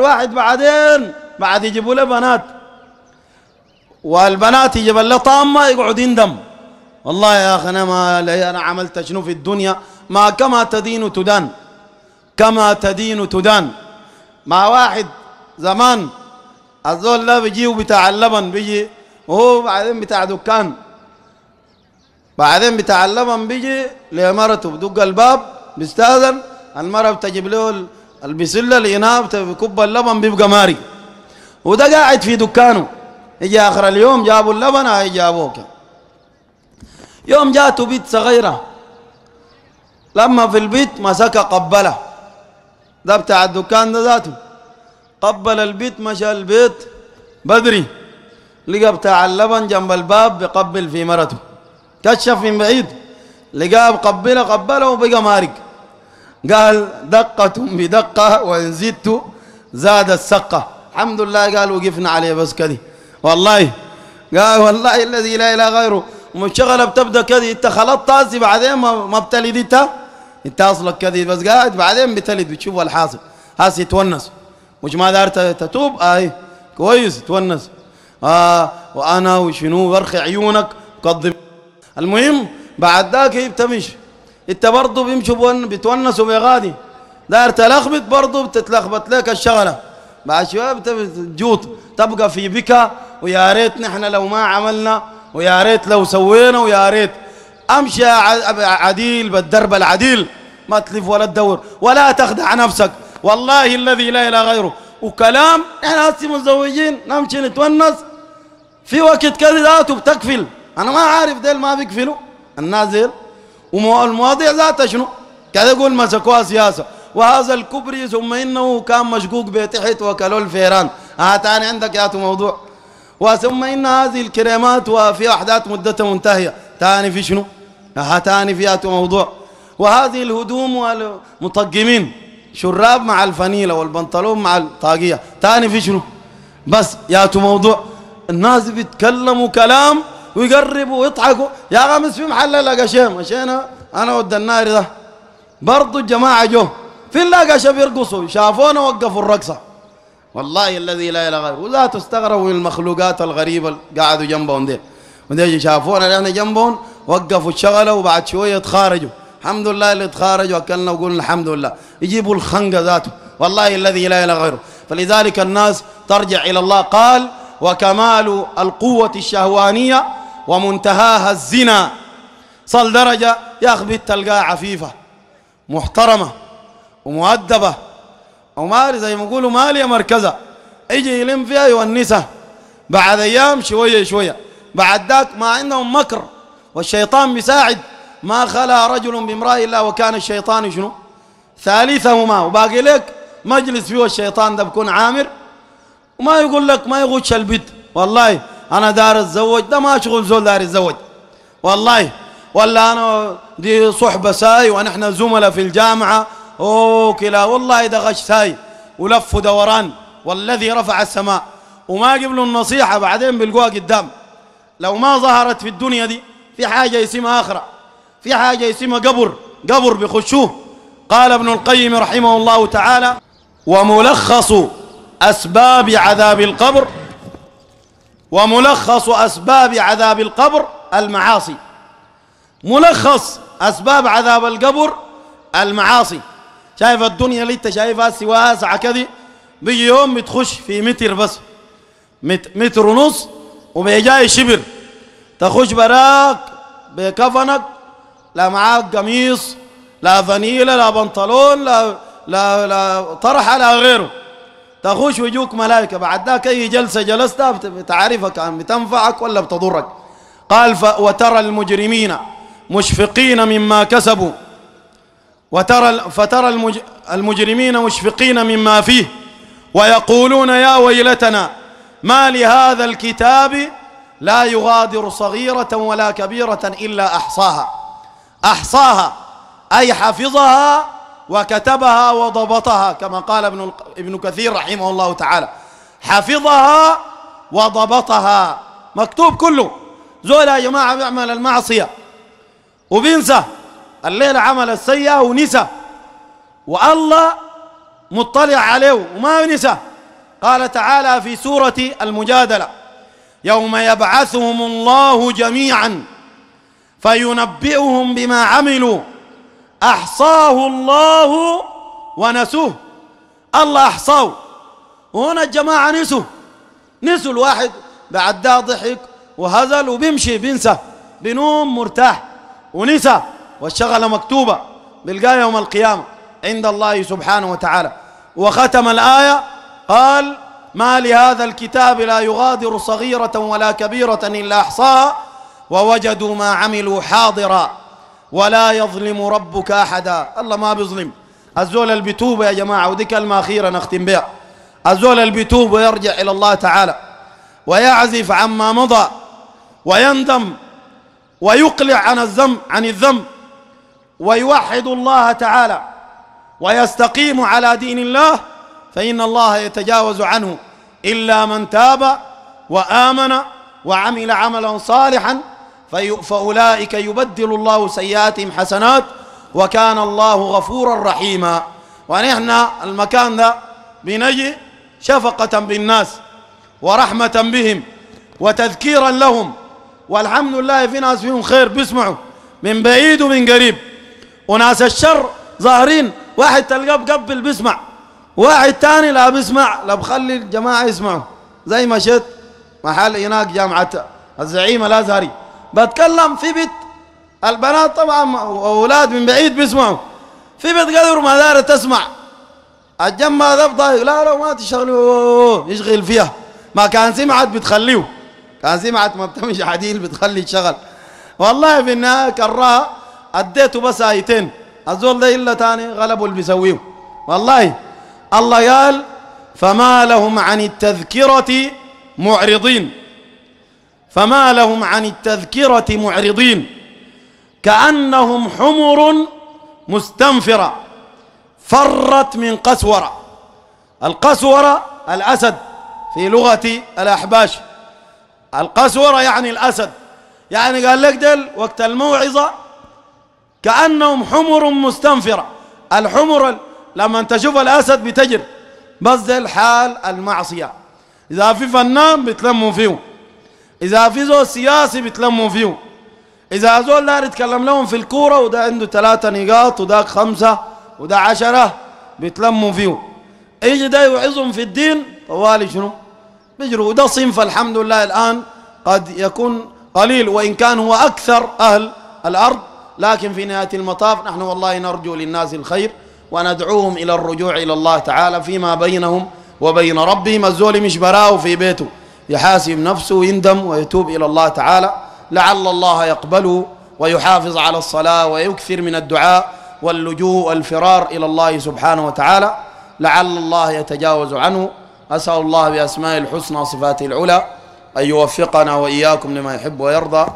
الواحد بعدين بعد يجيبوا له بنات والبنات يجيب له طامة يقعد يندم والله يا أخي أنا ما أنا عملت شنو في الدنيا ما كما تدين تدان كما تدين تدان مع واحد زمان الزول ده بيجي وبتاع اللبن بيجي وهو بعدين بتاع دكان بعدين بتاع اللبن بيجي لمرته بدق الباب بيستاذن المرة بتجيب له اللي بيسل كب اللبن بيبقى ماري وده قاعد في دكانه اجي آخر اليوم جابوا اللبن هاي آه جابوك يوم جاته بيت صغيرة لما في البيت مسك قبله ده بتاع الدكان ده ذاته قبل البيت مشى البيت بدري لقى بتاع اللبن جنب الباب بقبل في مرته كشف من بعيد لقى قبله قبله وبقى مارق قال دقة بدقة وإن زدت زاد السقة الحمد لله قال وقفنا عليه بس كذي والله قال والله الذي لا إله غيره مشغلة بتبدأ كذي أنت خلطت هسي بعدين ما بتلد أنت أنت أصلك كذي بس قاعد بعدين بتلد بتشوف الحاصل هسي تونس مش ما دارت تتوب آي كويس تونس آه وأنا وشنو برخي عيونك قضي المهم بعد ذاك هي بتمشي انت برضه بيمشوا بتونسوا بغادي داير تلخبط برضه بتتلخبط لك الشغله بعد شويه بتجوط تبقى في بكا ويا ريت نحن لو ما عملنا ويا ريت لو سوينا ويا ريت امشي عديل بالدرب العديل ما تلف ولا تدور ولا تخدع نفسك والله الذي لا اله غيره وكلام احنا هسه متزوجين نمشي نتونس في وقت كذا ذاته بتقفل انا ما عارف ديل ما بيقفلوا الناس ديل والمواضيع ذاتها شنو؟ كذا يقول مسكوها سياسة وهذا الكبري ثم إنه كان به تحت وكلوا الفيران آه تاني عندك يا موضوع وثم إن هذه الكريمات وفي أحداث مدتها منتهية تاني في شنو؟ آه تاني فيها موضوع وهذه الهدوم والمطقمين شراب مع الفنيلة والبنطلون مع الطاقية تاني في شنو؟ بس يا موضوع الناس بيتكلموا كلام ويقربوا ويضحكوا يا غمس في محل لقى قشيم مشينا انا ود النار ده برضه الجماعه جو في لقى قشيم يرقصوا شافونا وقفوا الرقصه والله الذي لا اله غيره ولا تستغربوا من المخلوقات الغريبه اللي قعدوا جنبهم دي ودي شافونا احنا جنبهم وقفوا الشغله وبعد شويه تخارجوا الحمد لله اللي تخارجوا اكلنا وقلنا الحمد لله يجيبوا الخنقه ذاته والله الذي لا اله غيره فلذلك الناس ترجع الى الله قال وكمال القوه الشهوانيه ومنتهاها الزنا صل درجة يا أخ بيت تلقاها عفيفة محترمة ومؤدبة وماري زي ما يقولوا مالية مركزة يجي يلم فيها يونسها بعد أيام شوية شوية بعد ذاك ما عندهم مكر والشيطان بيساعد ما خلا رجل بامرأة إلا وكان الشيطان شنو ثالثهما وباقي لك مجلس فيه الشيطان ده بكون عامر وما يقول لك ما يغش البيت والله أنا دار أتزوج ده ما شغل زول دار يتزوج والله ولا أنا دي صحبة ساي ونحن زملاء في الجامعة أوه كلا والله ده غش ساي ولف دوران والذي رفع السماء وما قبلوا النصيحة بعدين بيلقوها قدام لو ما ظهرت في الدنيا دي في حاجة اسمها آخرة في حاجة اسمها قبر قبر بيخشوه قال ابن القيم رحمه الله تعالى وملخص أسباب عذاب القبر وملخص أسباب عذاب القبر المعاصي ملخص أسباب عذاب القبر المعاصي شايف الدنيا اللي انت شايفها سواسعة كذي بيجي يوم بتخش في متر بس متر ونص وبيجاي شبر تخش براك بكفنك لا معاك قميص لا فانيلا لا بنطلون لا لا لا طرحه لا غيره تخش وجوك ملائكة بعد ذاك أي جلسة جلستها بتعرفك عن بتنفعك ولا بتضرك قال وترى المجرمين مشفقين مما كسبوا وترى فترى المجرمين مشفقين مما فيه ويقولون يا ويلتنا ما لهذا الكتاب لا يغادر صغيرة ولا كبيرة إلا أحصاها أحصاها أي حفظها وكتبها وضبطها كما قال ابن ابن كثير رحمه الله تعالى حفظها وضبطها مكتوب كله زول يا جماعة بيعمل المعصية وبينسى الليلة عمل السيئة ونسى والله مطلع عليه وما نسى قال تعالى في سورة المجادلة يوم يبعثهم الله جميعا فينبئهم بما عملوا أحصاه الله ونسوه الله أحصاه وهنا الجماعة نسوا نسوا الواحد بعد ده ضحك وهزل وبيمشي بينسى بنوم مرتاح ونسى والشغلة مكتوبة بلقاه يوم القيامة عند الله سبحانه وتعالى وختم الآية قال ما لهذا الكتاب لا يغادر صغيرة ولا كبيرة إلا أحصاها ووجدوا ما عملوا حاضرا ولا يظلم ربك أحدا الله ما بيظلم الزول اللي بيتوب يا جماعة ودي كلمة أخيرة نختم بها الزول اللي بيتوب ويرجع إلى الله تعالى ويعزف عما مضى ويندم ويقلع عن الذم عن الذم ويوحد الله تعالى ويستقيم على دين الله فإن الله يتجاوز عنه إلا من تاب وآمن وعمل عملا صالحا فأولئك يبدل الله سيئاتهم حسنات وكان الله غفورا رحيما ونحن المكان ده بنجي شفقة بالناس ورحمة بهم وتذكيرا لهم والحمد لله في ناس فيهم خير بيسمعوا من بعيد ومن قريب وناس الشر ظاهرين واحد تلقاه بقبل بيسمع واحد تاني لا بيسمع لا بخلي الجماعة يسمعوا زي ما شت محل هناك جامعة الزعيم الأزهري بتكلم في بيت البنات طبعا اولاد من بعيد بيسمعوا في بيت قدر ما دارت تسمع الجمه ده بضايق لا لا ما تشغلوا يشغل فيها ما كان سمعت بتخليه كان سمعت ما بتمشي عديل بتخلي تشغل والله في النهايه كرها اديته بس ايتين الزول ده الا تاني غلبوا اللي بيسويه والله الله قال فما لهم عن التذكره معرضين فما لهم عن التذكرة معرضين كأنهم حمر مستنفرة فرت من قسورة القسورة الأسد في لغة الأحباش القسورة يعني الأسد يعني قال لك دل وقت الموعظة كأنهم حمر مستنفرة الحمر لما تشوف الأسد بتجر بس ده الحال المعصية إذا في فنان بتلموا فيهم إذا في زول سياسي بيتلموا فيه إذا زول داير يتكلم لهم في الكورة وده عنده ثلاثة نقاط وده خمسة وده عشرة بيتلموا فيه يجي ده يوعظهم في الدين طوالي شنو بيجروا وده صنف الحمد لله الآن قد يكون قليل وإن كان هو أكثر أهل الأرض لكن في نهاية المطاف نحن والله نرجو للناس الخير وندعوهم إلى الرجوع إلى الله تعالى فيما بينهم وبين ربهم الزول مش براه في بيته يحاسب نفسه ويندم ويتوب إلى الله تعالى لعل الله يقبله ويحافظ على الصلاة ويكثر من الدعاء واللجوء والفرار إلى الله سبحانه وتعالى لعل الله يتجاوز عنه أسأل الله بأسماء الحسنى وصفاته العلى أن يوفقنا وإياكم لما يحب ويرضى